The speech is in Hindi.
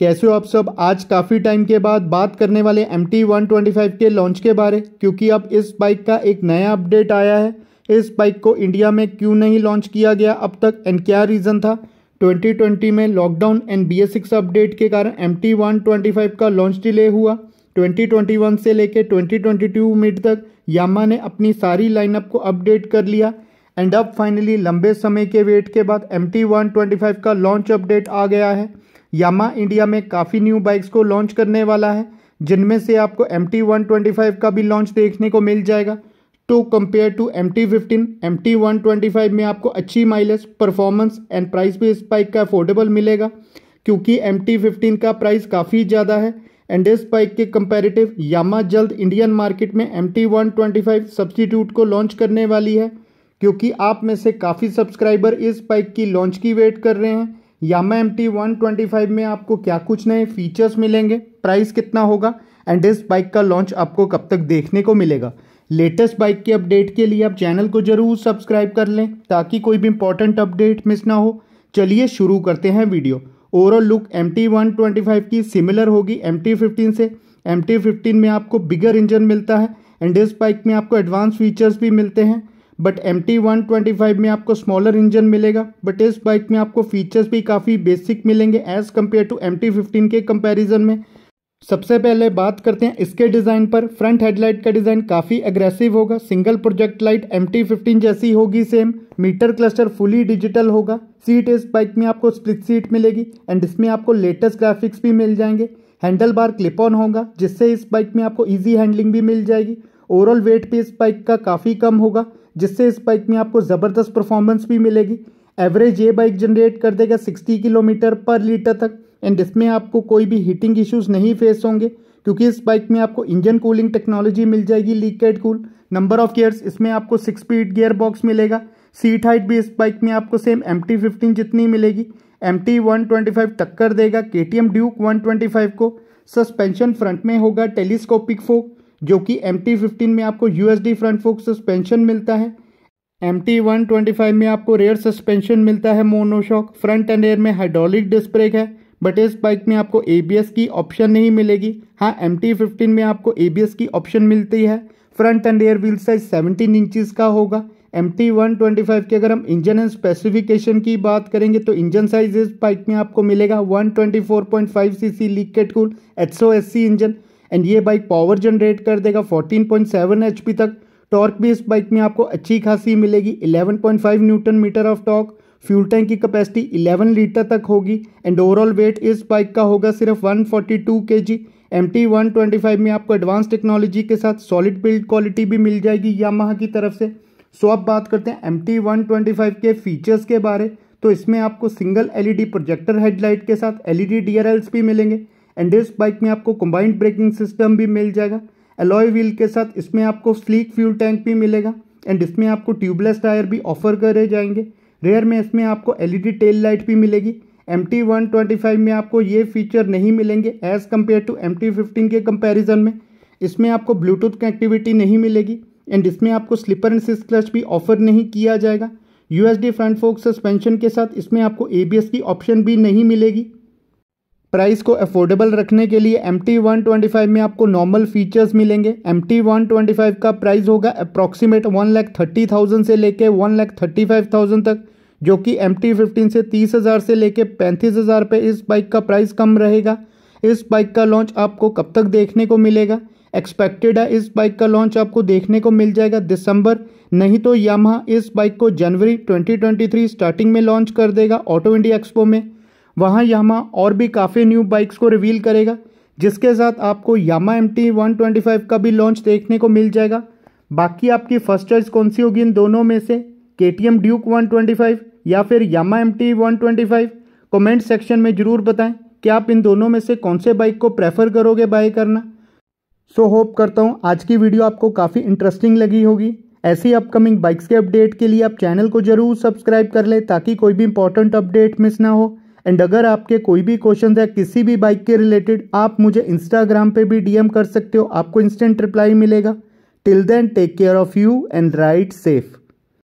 कैसे हो आप सब आज काफ़ी टाइम के बाद बात करने वाले M T one twenty five के लॉन्च के बारे क्योंकि अब इस बाइक का एक नया अपडेट आया है इस बाइक को इंडिया में क्यों नहीं लॉन्च किया गया अब तक एंड क्या रीज़न था 2020 में lockdown and B S six update के कारण M T one twenty five का लॉन्च डिले हुआ 2021 से लेकर 2022 मिड तक यामा ने अपनी सारी लाइनअप को अपडेट कर लिया एंड अब फाइनली लंबे समय के वेट के बाद M T one twenty five का लॉन्च अपडेट आ गया है यामा इंडिया में काफ़ी न्यू बाइक्स को लॉन्च करने वाला है जिनमें से आपको M T one twenty five का भी लॉन्च देखने को मिल जाएगा तो compare to M T fifteen M T one twenty five में आपको अच्छी माइलेज परफॉर्मेंस एंड प्राइस भी इस बाइक का अफोर्डेबल मिलेगा क्योंकि एम टी फिफ्टीन का प्राइस काफ़ी ज़्यादा है एंड इस बाइक के कंपेरेटिव यामा जल्द इंडियन मार्केट में M T one twenty five substitute को लॉन्च करने वाली है क्योंकि आप में से काफ़ी सब्सक्राइबर इस बाइक की लॉन्च की वेट कर रहे हैं Yamaha M T one twenty five में आपको क्या कुछ नए फीचर्स मिलेंगे प्राइस कितना होगा एंड इस बाइक का लॉन्च आपको कब तक देखने को मिलेगा लेटेस्ट बाइक के अपडेट के लिए आप चैनल को जरूर सब्सक्राइब कर लें ताकि कोई भी इंपॉर्टेंट अपडेट मिस ना हो चलिए शुरू करते हैं video overall look M T one twenty five की सिमिलर होगी एम टी फिफ्टीन से एम टी फिफ्टीन में आपको बिगर इंजन मिलता है एंड इस बाइक में आपको एडवांस फीचर्स भी मिलते हैं but M T one twenty five में आपको स्मॉलर इंजन मिलेगा बट इस बाइक में आपको फीचर्स भी काफ़ी बेसिक मिलेंगे as compare to M T fifteen के कंपेरिजन में सबसे पहले बात करते हैं इसके डिज़ाइन पर फ्रंट हेडलाइट का डिज़ाइन काफ़ी अग्रेसिव होगा single project light M T fifteen जैसी होगी same meter cluster fully digital होगा सीट इस बाइक में आपको स्प्लिट सीट मिलेगी एंड इसमें आपको लेटेस्ट ग्राफिक्स भी मिल जाएंगे हैंडल बार क्लिप ऑन होगा जिससे इस बाइक में आपको ईजी हैंडलिंग भी मिल जाएगी ओवरऑल वेट भी इस बाइक का काफ़ी कम होगा जिससे इस बाइक में आपको ज़बरदस्त परफॉर्मेंस भी मिलेगी एवरेज ये बाइक जनरेट कर देगा 60 किलोमीटर पर लीटर तक एंड इसमें आपको कोई भी हीटिंग इश्यूज नहीं फेस होंगे क्योंकि इस बाइक में आपको इंजन कूलिंग टेक्नोलॉजी मिल जाएगी liquid cool number of gears इसमें आपको सिक्स स्पीड गियर बॉक्स मिलेगा सीट हाइट भी इस बाइक में आपको सेम एम टी फिफ्टीन जितनी मिलेगी M T one twenty five टक्कर देगा K T M Duke one twenty five को सस्पेंशन फ्रंट में होगा टेलीस्कोपिक फोक जो कि एम टी फिफ्टीन में आपको U S D front fork suspension मिलता है M T one twenty five में आपको रेयर सस्पेंशन मिलता है मोनोशॉक फ्रंट एंड एयर में हाइड्रोलिक डिस्क ब्रेक है बट इस बाइक में आपको ए बी एस की ऑप्शन नहीं मिलेगी हाँ एम टी फिफ्टीन में आपको ए बी एस की ऑप्शन मिलती है front and rear wheel size seventeen inches का होगा M T one twenty five की अगर हम इंजन एंड स्पेसिफिकेशन की बात करेंगे तो इंजन साइज इस बाइक में आपको मिलेगा one twenty four point five C C liquid cool H so S C engine and ये बाइक पावर जनरेट कर देगा 14.7 पी तक टॉर्क भी इस बाइक में आपको अच्छी खासी मिलेगी 11.5 newton meter of torque fuel tank की कैपेसिटी 11 लीटर तक होगी एंड ओवरऑल वेट इस बाइक का होगा सिर्फ 142 forty M T one twenty five में आपको एडवांस टेक्नोलॉजी के साथ सॉलिड बिल्ड क्वालिटी भी मिल जाएगी यामाहा की तरफ से सो अब बात करते हैं M T one twenty five के फीचर्स के बारे तो इसमें आपको सिंगल एलईडी प्रोजेक्टर हेडलाइट के साथ एलईडी डीआरएल्स भी मिलेंगे एंड इस बाइक में आपको कंबाइंड ब्रेकिंग सिस्टम भी मिल जाएगा एलॉय व्हील के साथ इसमें आपको स्लीक फ्यूल टैंक भी मिलेगा एंड इसमें आपको ट्यूबलेस टायर भी ऑफर करे जाएंगे रेयर में इसमें आपको एलईडी टेल लाइट भी मिलेगी M T one twenty five में आपको ये फीचर नहीं मिलेंगे as compare to M T fifteen के कंपेरिजन में इसमें आपको ब्लूटूथ कनेक्टिविटी नहीं मिलेगी एंड इसमें आपको स्लीपर एंड सिक्स क्लच भी ऑफर नहीं किया जाएगा U S D front fork suspension के साथ इसमें आपको एस की ऑप्शन भी नहीं मिलेगी प्राइस को अफोर्डेबल रखने के लिए M T one twenty five में आपको नॉर्मल फीचर्स मिलेंगे M T one twenty five का प्राइस होगा approximate one lakh thirty thousand से लेके one lakh thirty five thousand तक जो कि एम टी फिफ्टीन से तीस हज़ार से लेके पैंतीस हज़ार पे इस बाइक का प्राइस कम रहेगा इस बाइक का लॉन्च आपको कब तक देखने को मिलेगा एक्सपेक्टेड है इस बाइक का लॉन्च आपको देखने को मिल जाएगा दिसंबर नहीं तो यामा इस बाइक को जनवरी 2023 स्टार्टिंग में लॉन्च कर देगा ऑटो इंडिया एक्सपो में वहाँ यामा और भी काफ़ी न्यू बाइक्स को रिवील करेगा जिसके साथ आपको Yamaha M T one twenty five का भी लॉन्च देखने को मिल जाएगा बाकी आपकी फर्स्ट चॉइस कौन सी होगी इन दोनों में से K T M Duke one twenty five या फिर Yamaha M T one twenty five comment section में ज़रूर बताएं कि आप इन दोनों में से कौन से बाइक को प्रेफर करोगे बाय करना सो so, होप करता हूँ आज की वीडियो आपको काफ़ी इंटरेस्टिंग लगी होगी ऐसी अपकमिंग बाइक्स के अपडेट के लिए आप चैनल को जरूर सब्सक्राइब कर लें ताकि कोई भी इंपॉर्टेंट अपडेट मिस ना हो एंड अगर आपके कोई भी क्वेश्चन है किसी भी बाइक के रिलेटेड आप मुझे इंस्टाग्राम पे भी डीएम कर सकते हो आपको इंस्टेंट रिप्लाई मिलेगा till then take care of you and ride safe